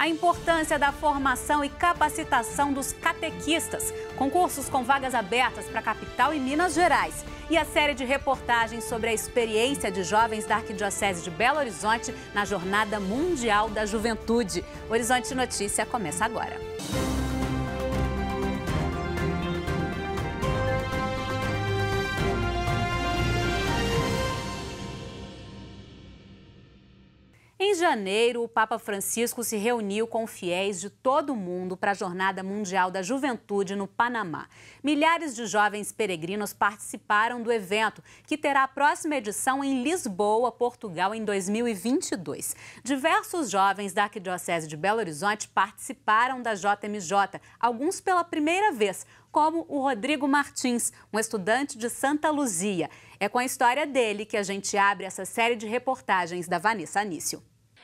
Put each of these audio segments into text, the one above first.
a importância da formação e capacitação dos catequistas, concursos com vagas abertas para a capital e Minas Gerais, e a série de reportagens sobre a experiência de jovens da Arquidiocese de Belo Horizonte na Jornada Mundial da Juventude. Horizonte Notícia começa agora. Em janeiro, o Papa Francisco se reuniu com fiéis de todo o mundo para a Jornada Mundial da Juventude no Panamá. Milhares de jovens peregrinos participaram do evento, que terá a próxima edição em Lisboa, Portugal, em 2022. Diversos jovens da Arquidiocese de Belo Horizonte participaram da JMJ, alguns pela primeira vez, como o Rodrigo Martins, um estudante de Santa Luzia. É com a história dele que a gente abre essa série de reportagens da Vanessa Anício.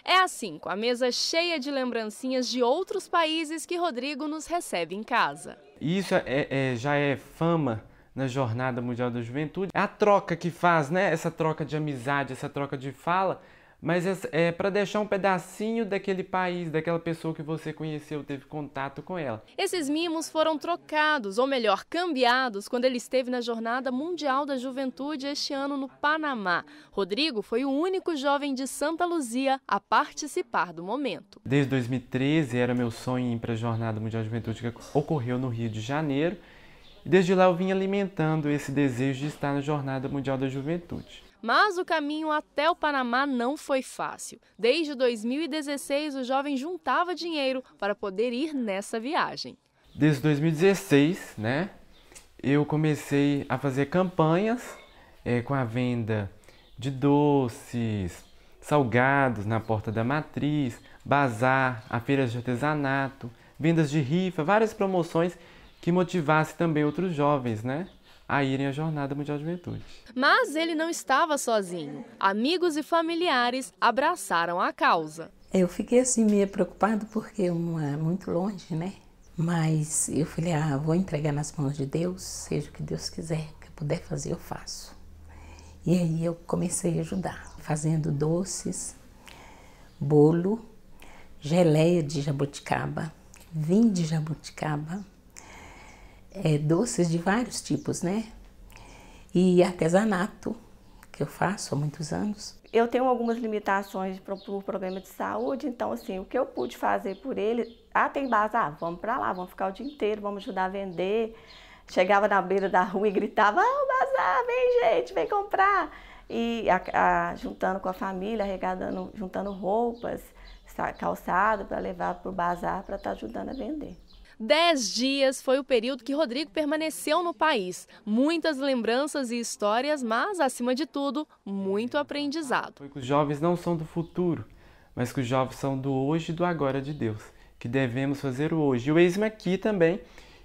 É assim, com a mesa cheia de lembrancinhas de outros países que Rodrigo nos recebe em casa. Isso é, é, é, já é fama na Jornada Mundial da Juventude. É a troca que faz, né? Essa troca de amizade, essa troca de fala mas é, é para deixar um pedacinho daquele país, daquela pessoa que você conheceu, teve contato com ela. Esses mimos foram trocados, ou melhor, cambiados, quando ele esteve na Jornada Mundial da Juventude este ano no Panamá. Rodrigo foi o único jovem de Santa Luzia a participar do momento. Desde 2013 era meu sonho ir para a Jornada Mundial da Juventude que ocorreu no Rio de Janeiro. desde lá eu vim alimentando esse desejo de estar na Jornada Mundial da Juventude. Mas o caminho até o Panamá não foi fácil. Desde 2016, o jovem juntava dinheiro para poder ir nessa viagem. Desde 2016, né, eu comecei a fazer campanhas é, com a venda de doces, salgados na porta da matriz, bazar, a feiras de artesanato, vendas de rifa, várias promoções que motivasse também outros jovens, né? a irem à Jornada Mundial de Juventude. Mas ele não estava sozinho. Amigos e familiares abraçaram a causa. Eu fiquei assim meio preocupado porque é muito longe, né? Mas eu falei, ah, vou entregar nas mãos de Deus, seja o que Deus quiser, o que eu puder fazer, eu faço. E aí eu comecei a ajudar, fazendo doces, bolo, geleia de jabuticaba, vinho de jabuticaba, é, doces de vários tipos, né? E artesanato, que eu faço há muitos anos. Eu tenho algumas limitações para o problema de saúde, então, assim, o que eu pude fazer por ele, ah, tem bazar, ah, vamos para lá, vamos ficar o dia inteiro, vamos ajudar a vender. Chegava na beira da rua e gritava, ah, o bazar, vem gente, vem comprar. E a, a, juntando com a família, arregadando, juntando roupas, calçado para levar para o bazar para estar tá ajudando a vender. Dez dias foi o período que Rodrigo permaneceu no país. Muitas lembranças e histórias, mas, acima de tudo, muito aprendizado. Os jovens não são do futuro, mas que os jovens são do hoje e do agora de Deus, que devemos fazer o hoje. E o eis aqui também,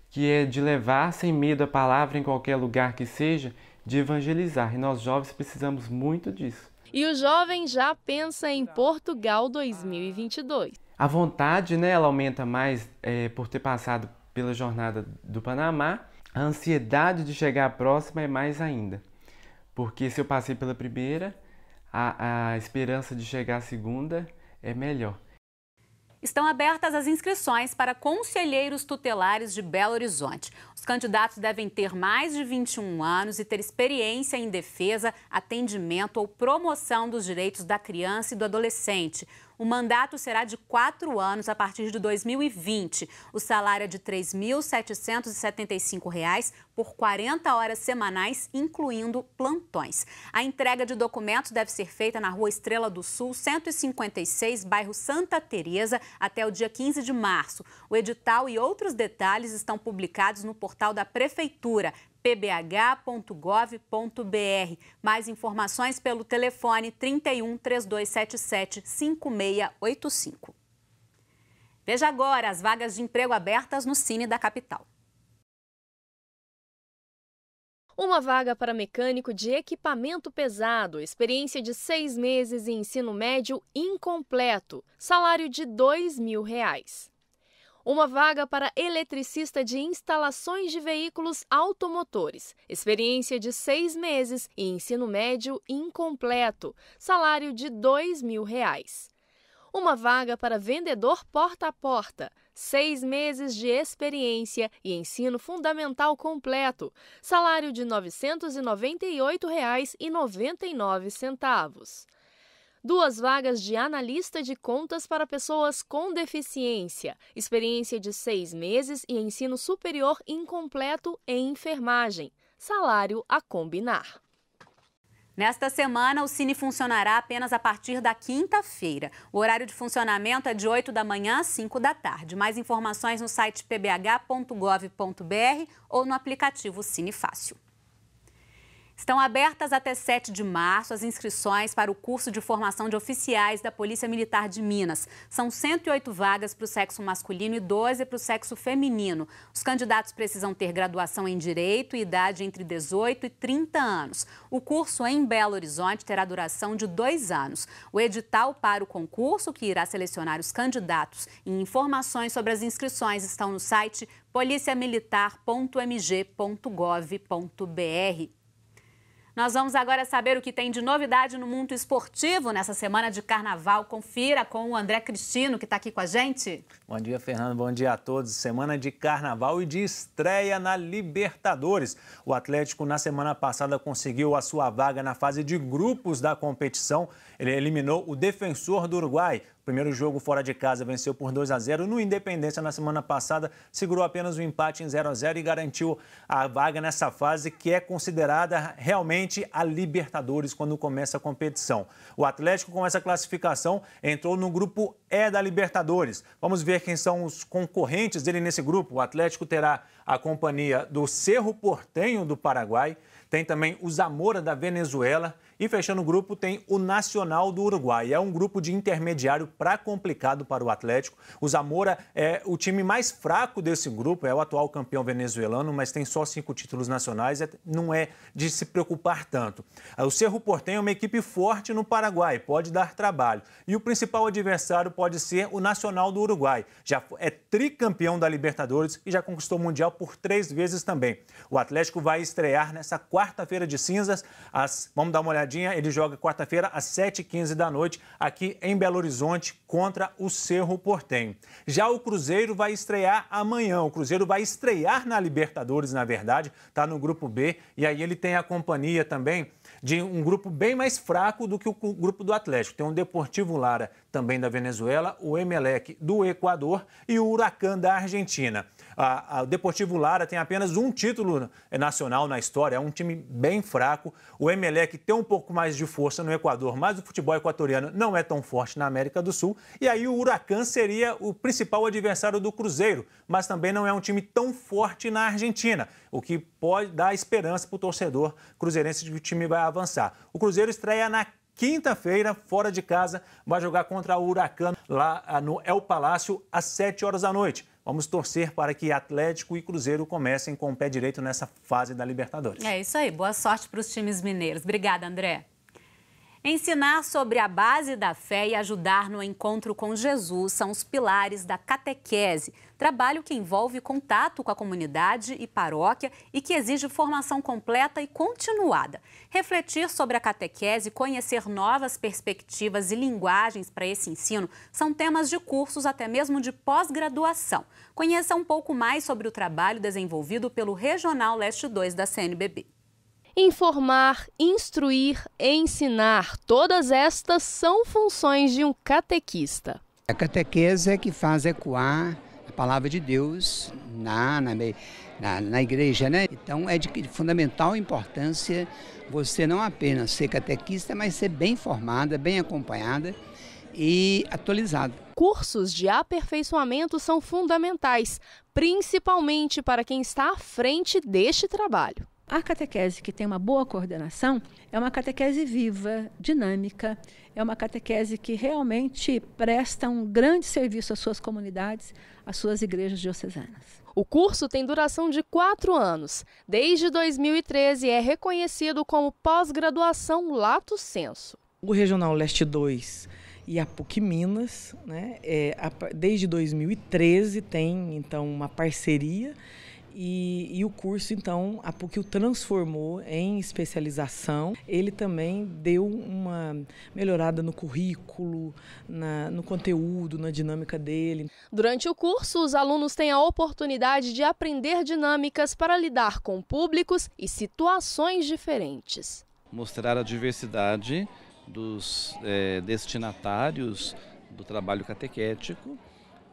que é de levar sem medo a palavra em qualquer lugar que seja, de evangelizar. E nós jovens precisamos muito disso. E o jovem já pensa em Portugal 2022. A vontade, né, ela aumenta mais é, por ter passado pela jornada do Panamá. A ansiedade de chegar à próxima é mais ainda, porque se eu passei pela primeira, a, a esperança de chegar à segunda é melhor. Estão abertas as inscrições para conselheiros tutelares de Belo Horizonte. Os candidatos devem ter mais de 21 anos e ter experiência em defesa, atendimento ou promoção dos direitos da criança e do adolescente. O mandato será de quatro anos a partir de 2020. O salário é de R$ 3.775 por 40 horas semanais, incluindo plantões. A entrega de documentos deve ser feita na Rua Estrela do Sul, 156, bairro Santa Teresa, até o dia 15 de março. O edital e outros detalhes estão publicados no portal da Prefeitura pbh.gov.br. Mais informações pelo telefone 31 3277 5685. Veja agora as vagas de emprego abertas no Cine da capital. Uma vaga para mecânico de equipamento pesado, experiência de seis meses e ensino médio incompleto, salário de R$ 2.000 uma vaga para eletricista de instalações de veículos automotores, experiência de seis meses e ensino médio incompleto, salário de R$ mil. Reais. Uma vaga para vendedor porta a porta, seis meses de experiência e ensino fundamental completo, salário de R$ 998,99 duas vagas de analista de contas para pessoas com deficiência, experiência de seis meses e ensino superior incompleto em enfermagem. Salário a combinar. Nesta semana, o Cine funcionará apenas a partir da quinta-feira. O horário de funcionamento é de 8 da manhã às 5 da tarde. Mais informações no site pbh.gov.br ou no aplicativo Cine Fácil. Estão abertas até 7 de março as inscrições para o curso de formação de oficiais da Polícia Militar de Minas. São 108 vagas para o sexo masculino e 12 para o sexo feminino. Os candidatos precisam ter graduação em direito e idade entre 18 e 30 anos. O curso em Belo Horizonte terá duração de dois anos. O edital para o concurso, que irá selecionar os candidatos e informações sobre as inscrições, estão no site policiamilitar.mg.gov.br. Nós vamos agora saber o que tem de novidade no mundo esportivo nessa semana de carnaval. Confira com o André Cristino, que está aqui com a gente. Bom dia, Fernando. Bom dia a todos. Semana de carnaval e de estreia na Libertadores. O Atlético, na semana passada, conseguiu a sua vaga na fase de grupos da competição. Ele eliminou o defensor do Uruguai, Primeiro jogo fora de casa venceu por 2 a 0 no Independência na semana passada, segurou apenas um empate em 0 a 0 e garantiu a vaga nessa fase que é considerada realmente a Libertadores quando começa a competição. O Atlético com essa classificação entrou no grupo E da Libertadores. Vamos ver quem são os concorrentes dele nesse grupo. O Atlético terá a companhia do Cerro Portenho do Paraguai, tem também o Zamora da Venezuela, e fechando o grupo tem o Nacional do Uruguai. É um grupo de intermediário para complicado para o Atlético. O Zamora é o time mais fraco desse grupo, é o atual campeão venezuelano, mas tem só cinco títulos nacionais, é, não é de se preocupar tanto. Ah, o Cerro Portem é uma equipe forte no Paraguai, pode dar trabalho. E o principal adversário pode ser o Nacional do Uruguai. Já é tricampeão da Libertadores e já conquistou o Mundial por três vezes também. O Atlético vai estrear nessa quarta-feira de cinzas. As... Vamos dar uma olhada ele joga quarta-feira às 7h15 da noite aqui em Belo Horizonte contra o Cerro Portenho. Já o Cruzeiro vai estrear amanhã. O Cruzeiro vai estrear na Libertadores, na verdade, está no grupo B e aí ele tem a companhia também de um grupo bem mais fraco do que o grupo do Atlético. Tem o Deportivo Lara, também da Venezuela, o Emelec do Equador e o Huracan da Argentina. o Deportivo Lara tem apenas um título nacional na história, é um time bem fraco. O Emelec tem um pouco pouco mais de força no Equador, mas o futebol equatoriano não é tão forte na América do Sul. E aí o Huracan seria o principal adversário do Cruzeiro, mas também não é um time tão forte na Argentina, o que pode dar esperança para o torcedor cruzeirense de que o time vai avançar. O Cruzeiro estreia na quinta-feira, fora de casa, vai jogar contra o Huracan lá ah, no El Palácio às 7 horas da noite. Vamos torcer para que Atlético e Cruzeiro comecem com o pé direito nessa fase da Libertadores. É isso aí. Boa sorte para os times mineiros. Obrigada, André. Ensinar sobre a base da fé e ajudar no encontro com Jesus são os pilares da catequese, trabalho que envolve contato com a comunidade e paróquia e que exige formação completa e continuada. Refletir sobre a catequese e conhecer novas perspectivas e linguagens para esse ensino são temas de cursos até mesmo de pós-graduação. Conheça um pouco mais sobre o trabalho desenvolvido pelo Regional Leste 2 da CNBB. Informar, instruir, ensinar, todas estas são funções de um catequista. A catequese é que faz ecoar a palavra de Deus na, na, na, na igreja, né? Então é de, de fundamental importância você não apenas ser catequista, mas ser bem formada, bem acompanhada e atualizada. Cursos de aperfeiçoamento são fundamentais, principalmente para quem está à frente deste trabalho. A catequese que tem uma boa coordenação é uma catequese viva, dinâmica, é uma catequese que realmente presta um grande serviço às suas comunidades, às suas igrejas diocesanas. O curso tem duração de quatro anos. Desde 2013 é reconhecido como pós-graduação Lato Senso. O Regional Leste 2 e a PUC Minas, né, é, desde 2013, tem então uma parceria e, e, o curso, então, a PUC o transformou em especialização. Ele também deu uma melhorada no currículo, na, no conteúdo, na dinâmica dele. Durante o curso, os alunos têm a oportunidade de aprender dinâmicas para lidar com públicos e situações diferentes. Mostrar a diversidade dos é, destinatários do trabalho catequético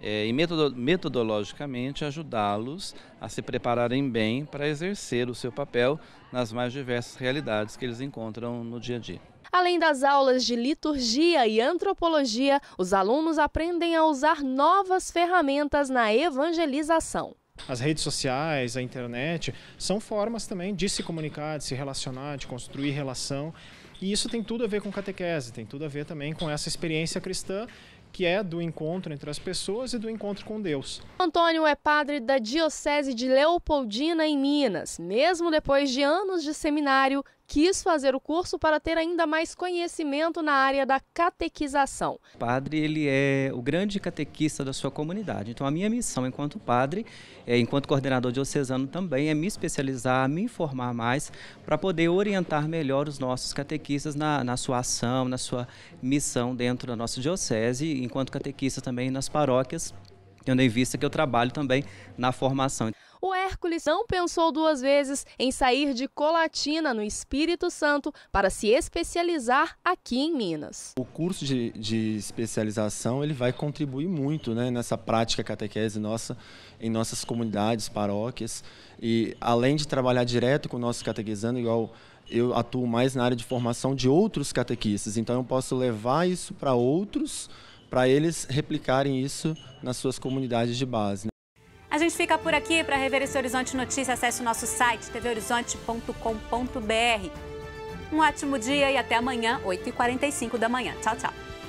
é, e metodologicamente ajudá-los a se prepararem bem para exercer o seu papel nas mais diversas realidades que eles encontram no dia a dia. Além das aulas de liturgia e antropologia, os alunos aprendem a usar novas ferramentas na evangelização. As redes sociais, a internet, são formas também de se comunicar, de se relacionar, de construir relação. E isso tem tudo a ver com catequese, tem tudo a ver também com essa experiência cristã que é do encontro entre as pessoas e do encontro com Deus. Antônio é padre da Diocese de Leopoldina, em Minas. Mesmo depois de anos de seminário, quis fazer o curso para ter ainda mais conhecimento na área da catequização. O padre, ele é o grande catequista da sua comunidade. Então, a minha missão enquanto padre, é, enquanto coordenador diocesano também, é me especializar, me informar mais, para poder orientar melhor os nossos catequistas na, na sua ação, na sua missão dentro da nossa diocese, enquanto catequista também nas paróquias, tendo em vista que eu trabalho também na formação o Hércules não pensou duas vezes em sair de Colatina, no Espírito Santo, para se especializar aqui em Minas. O curso de, de especialização ele vai contribuir muito né, nessa prática catequese nossa em nossas comunidades, paróquias. E além de trabalhar direto com o nosso catequizando, igual eu atuo mais na área de formação de outros catequistas, então eu posso levar isso para outros, para eles replicarem isso nas suas comunidades de base. Né? A gente fica por aqui. Para rever esse Horizonte Notícia, acesse o nosso site tvhorizonte.com.br. Um ótimo dia e até amanhã, 8h45 da manhã. Tchau, tchau.